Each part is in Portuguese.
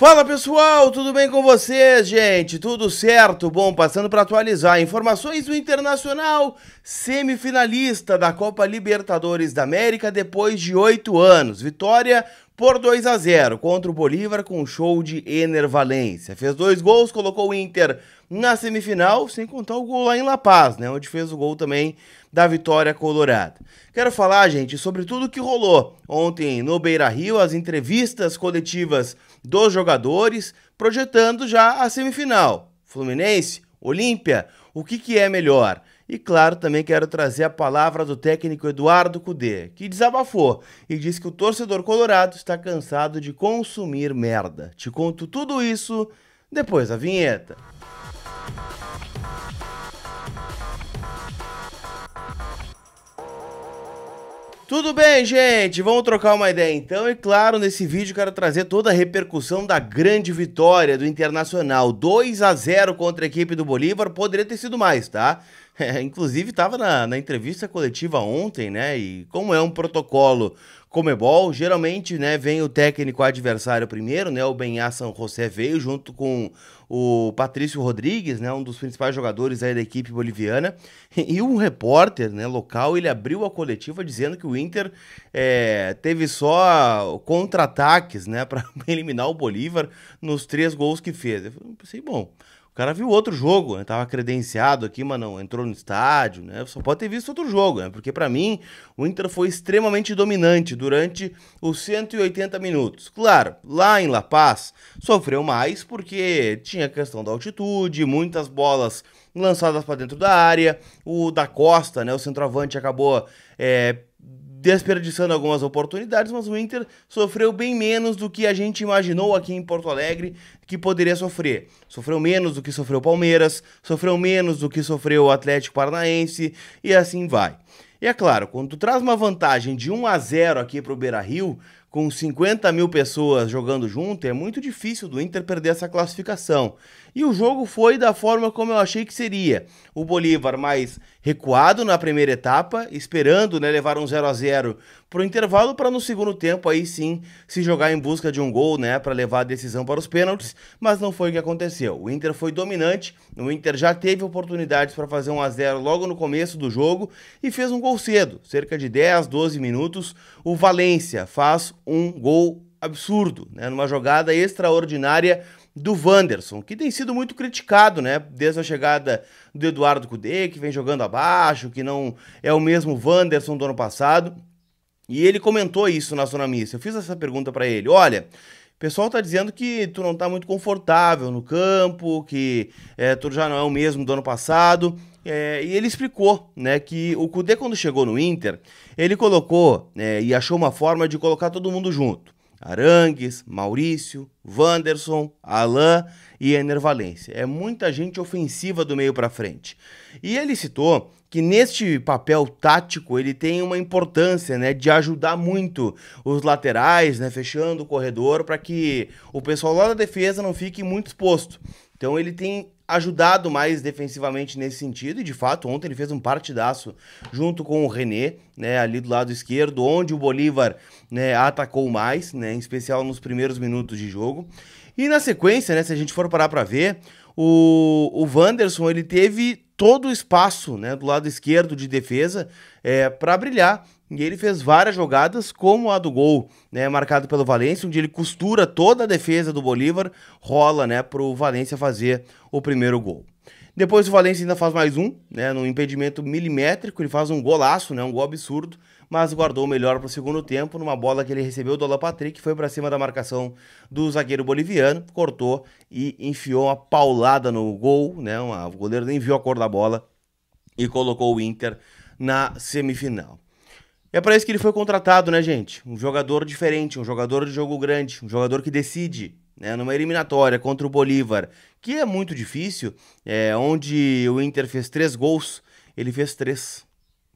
Fala pessoal, tudo bem com vocês, gente? Tudo certo? Bom, passando para atualizar informações do Internacional, semifinalista da Copa Libertadores da América depois de oito anos. Vitória por 2 a 0 contra o Bolívar com um show de Ener Valência. Fez dois gols, colocou o Inter na semifinal, sem contar o gol lá em La Paz, né? Onde fez o gol também da vitória colorada. Quero falar, gente, sobre tudo que rolou ontem no Beira Rio, as entrevistas coletivas dos jogadores, projetando já a semifinal. Fluminense, Olímpia, o que, que é melhor? E claro, também quero trazer a palavra do técnico Eduardo Cudê, que desabafou e disse que o torcedor colorado está cansado de consumir merda. Te conto tudo isso depois da vinheta. Tudo bem, gente? Vamos trocar uma ideia então. E claro, nesse vídeo quero trazer toda a repercussão da grande vitória do Internacional. 2 a 0 contra a equipe do Bolívar. Poderia ter sido mais, tá? É, inclusive, estava na, na entrevista coletiva ontem, né? E como é um protocolo Comebol, geralmente, né, vem o técnico adversário primeiro, né? O Benhá San José veio junto com o Patrício Rodrigues, né, um dos principais jogadores aí da equipe boliviana, e um repórter, né, local, ele abriu a coletiva dizendo que o Inter é, teve só contra-ataques, né, para eliminar o Bolívar nos três gols que fez. Eu pensei, bom, cara viu outro jogo, né? Tava credenciado aqui, mas não entrou no estádio, né? Só pode ter visto outro jogo, né? Porque para mim o Inter foi extremamente dominante durante os 180 minutos. Claro, lá em La Paz sofreu mais porque tinha questão da altitude, muitas bolas lançadas para dentro da área, o da Costa, né? O centroavante acabou é, desperdiçando algumas oportunidades, mas o Inter sofreu bem menos do que a gente imaginou aqui em Porto Alegre que poderia sofrer. Sofreu menos do que sofreu o Palmeiras, sofreu menos do que sofreu o Atlético Paranaense e assim vai. E é claro, quando tu traz uma vantagem de 1 a 0 aqui para o Beira Rio, com 50 mil pessoas jogando junto, é muito difícil do Inter perder essa classificação. E o jogo foi da forma como eu achei que seria. O Bolívar mais recuado na primeira etapa, esperando né, levar um 0 a 0 para o intervalo, para no segundo tempo aí sim se jogar em busca de um gol, né, para levar a decisão para os pênaltis, mas não foi o que aconteceu. O Inter foi dominante, o Inter já teve oportunidades para fazer um a 0 logo no começo do jogo e fez um gol cedo, cerca de 10, 12 minutos. O Valência faz um gol absurdo, né, numa jogada extraordinária do Wanderson, que tem sido muito criticado, né? Desde a chegada do Eduardo Cudê, que vem jogando abaixo, que não é o mesmo Wanderson do ano passado. E ele comentou isso na Zona Mista. Eu fiz essa pergunta para ele. Olha, o pessoal tá dizendo que tu não tá muito confortável no campo, que é, tu já não é o mesmo do ano passado. É, e ele explicou né, que o Kudê, quando chegou no Inter, ele colocou é, e achou uma forma de colocar todo mundo junto. Arangues, Maurício, Wanderson, Alain e Enervalência. É muita gente ofensiva do meio para frente. E ele citou que neste papel tático ele tem uma importância, né, de ajudar muito os laterais, né, fechando o corredor para que o pessoal lá da defesa não fique muito exposto. Então ele tem ajudado mais defensivamente nesse sentido. E de fato, ontem ele fez um partidaço junto com o René, né, ali do lado esquerdo, onde o Bolívar né, atacou mais, né, em especial nos primeiros minutos de jogo. E na sequência, né, se a gente for parar para ver, o, o Wanderson ele teve todo o espaço né, do lado esquerdo de defesa é, para brilhar. E ele fez várias jogadas, como a do gol, né, marcado pelo Valência, onde ele costura toda a defesa do Bolívar, rola, né, pro Valência fazer o primeiro gol. Depois o Valência ainda faz mais um, né, num impedimento milimétrico, ele faz um golaço, né, um gol absurdo, mas guardou o melhor para o segundo tempo, numa bola que ele recebeu do Alan Patrick, foi para cima da marcação do zagueiro boliviano, cortou e enfiou uma paulada no gol, né, uma, o goleiro nem viu a cor da bola e colocou o Inter na semifinal é para isso que ele foi contratado, né, gente? Um jogador diferente, um jogador de jogo grande, um jogador que decide, né? Numa eliminatória contra o Bolívar, que é muito difícil, é, onde o Inter fez três gols, ele fez três.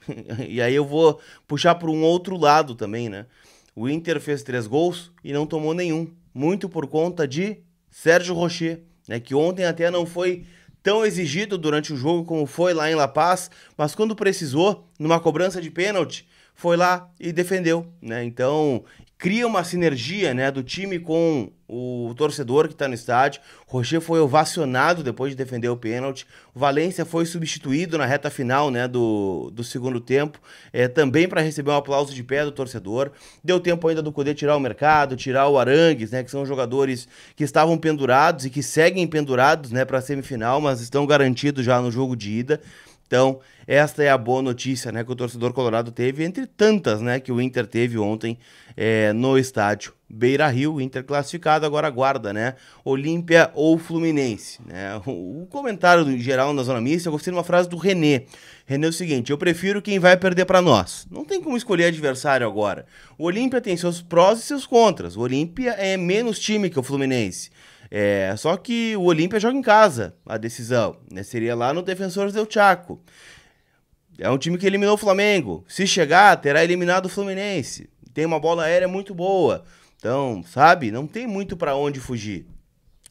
e aí eu vou puxar para um outro lado também, né? O Inter fez três gols e não tomou nenhum, muito por conta de Sérgio Rocher, né? Que ontem até não foi tão exigido durante o jogo como foi lá em La Paz, mas quando precisou, numa cobrança de pênalti, foi lá e defendeu, né? Então, cria uma sinergia, né, do time com o torcedor que está no estádio. Rocher foi ovacionado depois de defender o pênalti. Valência foi substituído na reta final né, do, do segundo tempo, é, também para receber um aplauso de pé do torcedor. Deu tempo ainda do Cudê tirar o mercado, tirar o Arangues, né, que são jogadores que estavam pendurados e que seguem pendurados né, para a semifinal, mas estão garantidos já no jogo de ida. Então, esta é a boa notícia né, que o torcedor colorado teve, entre tantas né, que o Inter teve ontem é, no estádio Beira Rio, Inter classificado, agora aguarda, né? Olímpia ou Fluminense. Né? O, o comentário em geral na Zona Mista, eu gostei de uma frase do René. René é o seguinte: eu prefiro quem vai perder para nós. Não tem como escolher adversário agora. O Olímpia tem seus prós e seus contras. O Olímpia é menos time que o Fluminense. É, só que o Olímpia joga em casa a decisão, né? Seria lá no Defensores del Chaco. É um time que eliminou o Flamengo. Se chegar, terá eliminado o Fluminense. Tem uma bola aérea muito boa. Então, sabe, não tem muito para onde fugir.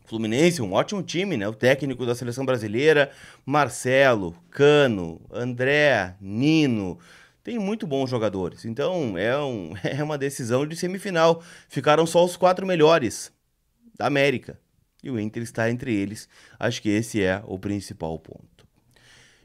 Fluminense, um ótimo time, né? O técnico da seleção brasileira, Marcelo, Cano, André, Nino. Tem muito bons jogadores. Então, é, um, é uma decisão de semifinal. Ficaram só os quatro melhores da América e o Inter está entre eles. Acho que esse é o principal ponto.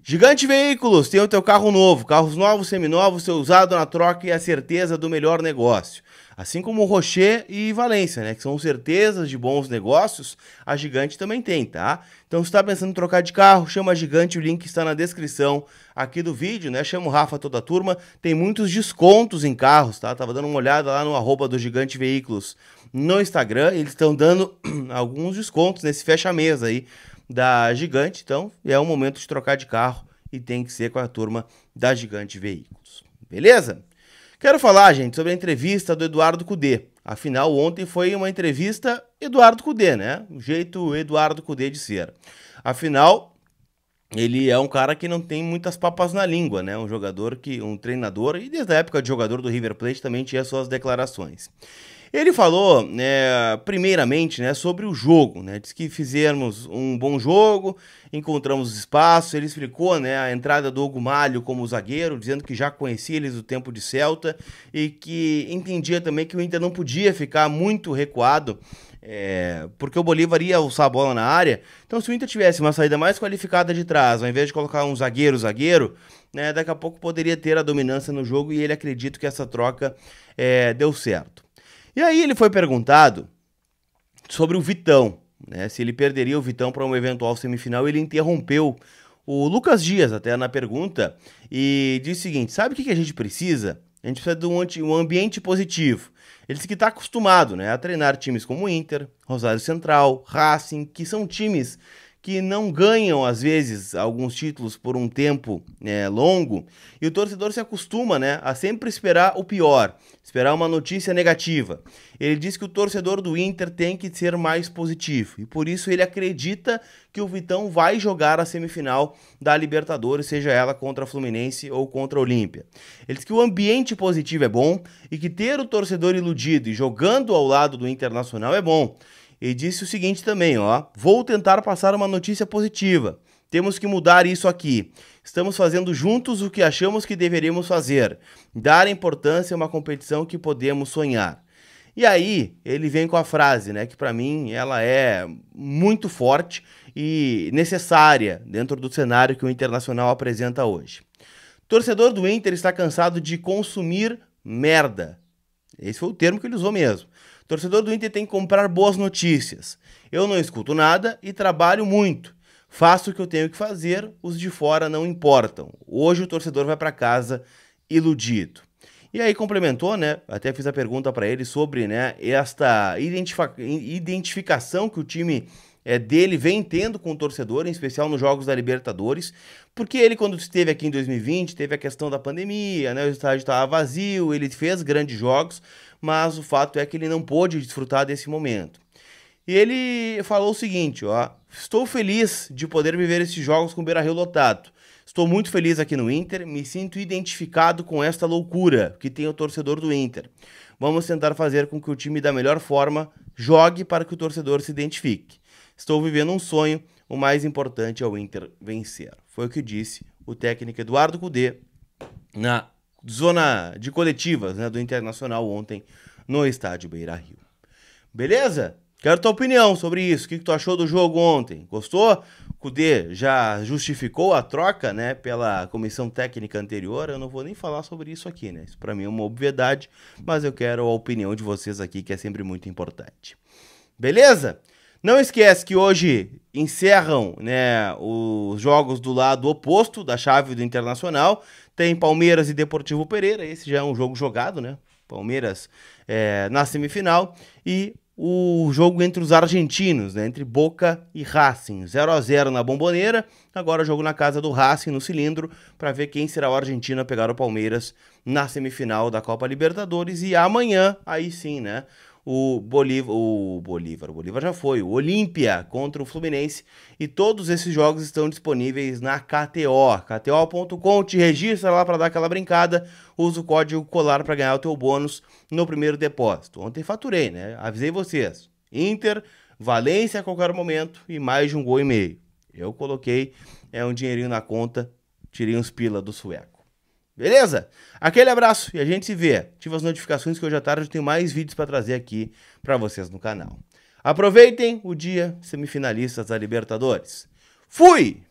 Gigante Veículos, tem o teu carro novo, carros novos, seminovos, seu usado na troca e a certeza do melhor negócio. Assim como Rocher e Valência, né, que são certezas de bons negócios, a Gigante também tem, tá? Então se está pensando em trocar de carro, chama a Gigante, o link está na descrição aqui do vídeo, né? Chama o Rafa toda a turma, tem muitos descontos em carros, tá? Tava dando uma olhada lá no arroba do Gigante Veículos no Instagram. Eles estão dando alguns descontos nesse fecha-mesa aí da Gigante. Então é o momento de trocar de carro e tem que ser com a turma da Gigante Veículos. Beleza? Quero falar, gente, sobre a entrevista do Eduardo Cudê. Afinal, ontem foi uma entrevista Eduardo Cudê, né? O jeito Eduardo Cudê de ser. Afinal, ele é um cara que não tem muitas papas na língua, né? Um jogador que, um treinador, e desde a época de jogador do River Plate também tinha suas declarações. Ele falou, né, primeiramente, né, sobre o jogo, né? Diz que fizemos um bom jogo, encontramos espaço. Ele explicou, né, a entrada do Ogumalho como zagueiro, dizendo que já conhecia eles do tempo de Celta e que entendia também que o Inter não podia ficar muito recuado é, porque o Bolívar ia alçar a bola na área. Então, se o Inter tivesse uma saída mais qualificada de trás, ao invés de colocar um zagueiro, zagueiro, né, daqui a pouco poderia ter a dominância no jogo e ele acredita que essa troca é, deu certo. E aí ele foi perguntado sobre o Vitão, né? Se ele perderia o Vitão para uma eventual semifinal, ele interrompeu o Lucas Dias até na pergunta e disse o seguinte: sabe o que a gente precisa? A gente precisa de um, ambiente positivo. Ele disse que está acostumado né, a treinar times como Inter, Rosário Central, Racing, que são times que não ganham, às vezes, alguns títulos por um tempo né, longo, e o torcedor se acostuma né, a sempre esperar o pior, esperar uma notícia negativa. Ele diz que o torcedor do Inter tem que ser mais positivo, e por isso ele acredita que o Vitão vai jogar a semifinal da Libertadores, seja ela contra a Fluminense ou contra a Olímpia. Ele diz que o ambiente positivo é bom e que ter o torcedor iludido e jogando ao lado do Internacional é bom e disse o seguinte também, ó: "Vou tentar passar uma notícia positiva. Temos que mudar isso aqui. Estamos fazendo juntos o que achamos que deveríamos fazer. Dar importância a uma competição que podemos sonhar." E aí, ele vem com a frase, né, que para mim ela é muito forte e necessária dentro do cenário que o Internacional apresenta hoje. Torcedor do Inter está cansado de consumir merda. Esse foi o termo que ele usou mesmo. torcedor do Inter tem que comprar boas notícias. Eu não escuto nada e trabalho muito. Faço o que eu tenho que fazer, os de fora não importam. Hoje o torcedor vai para casa iludido. E aí complementou, né? Até fiz a pergunta para ele sobre, né, esta identificação que o time é, dele vem tendo com o torcedor, em especial nos jogos da Libertadores, porque ele, quando esteve aqui em 2020, teve a questão da pandemia, né? o estádio estava vazio, ele fez grandes jogos, mas o fato é que ele não pôde desfrutar desse momento. E ele falou o seguinte, ó, estou feliz de poder viver esses jogos com o Beira-Rio lotado. Estou muito feliz aqui no Inter, me sinto identificado com esta loucura que tem o torcedor do Inter. Vamos tentar fazer com que o time da melhor forma jogue para que o torcedor se identifique. Estou vivendo um sonho, o mais importante é o Inter vencer. Foi o que disse o técnico Eduardo Cudê na zona de coletivas né, do Internacional ontem no estádio Beira Rio. Beleza? Quero tua opinião sobre isso. O que, que tu achou do jogo ontem? Gostou? Cudê já justificou a troca, né, pela comissão técnica anterior. Eu não vou nem falar sobre isso aqui, né? Isso para mim é uma obviedade, mas eu quero a opinião de vocês aqui, que é sempre muito importante. Beleza? Não esquece que hoje encerram né, os jogos do lado oposto da chave do Internacional. Tem Palmeiras e Deportivo Pereira. Esse já é um jogo jogado, né? Palmeiras é, na semifinal. E o jogo entre os argentinos, né, entre Boca e Racing. 0 a 0 na Bomboneira. Agora jogo na casa do Racing, no cilindro, para ver quem será o argentino a pegar o Palmeiras na semifinal da Copa Libertadores. E amanhã, aí sim, né? o Bolívar, o Bolívar, o Bolívar já foi, o Olímpia contra o Fluminense. E todos esses jogos estão disponíveis na KTO, kto.com. Te registra lá para dar aquela brincada, usa o código COLAR para ganhar o teu bônus no primeiro depósito. Ontem faturei, né? Avisei vocês. Inter, Valência a qualquer momento e mais de um gol e meio. Eu coloquei é um dinheirinho na conta, tirei uns pila do sueco. Beleza? Aquele abraço e a gente se vê. Ativa as notificações que hoje à tarde eu tenho mais vídeos para trazer aqui para vocês no canal. Aproveitem o dia semifinalistas da Libertadores. Fui!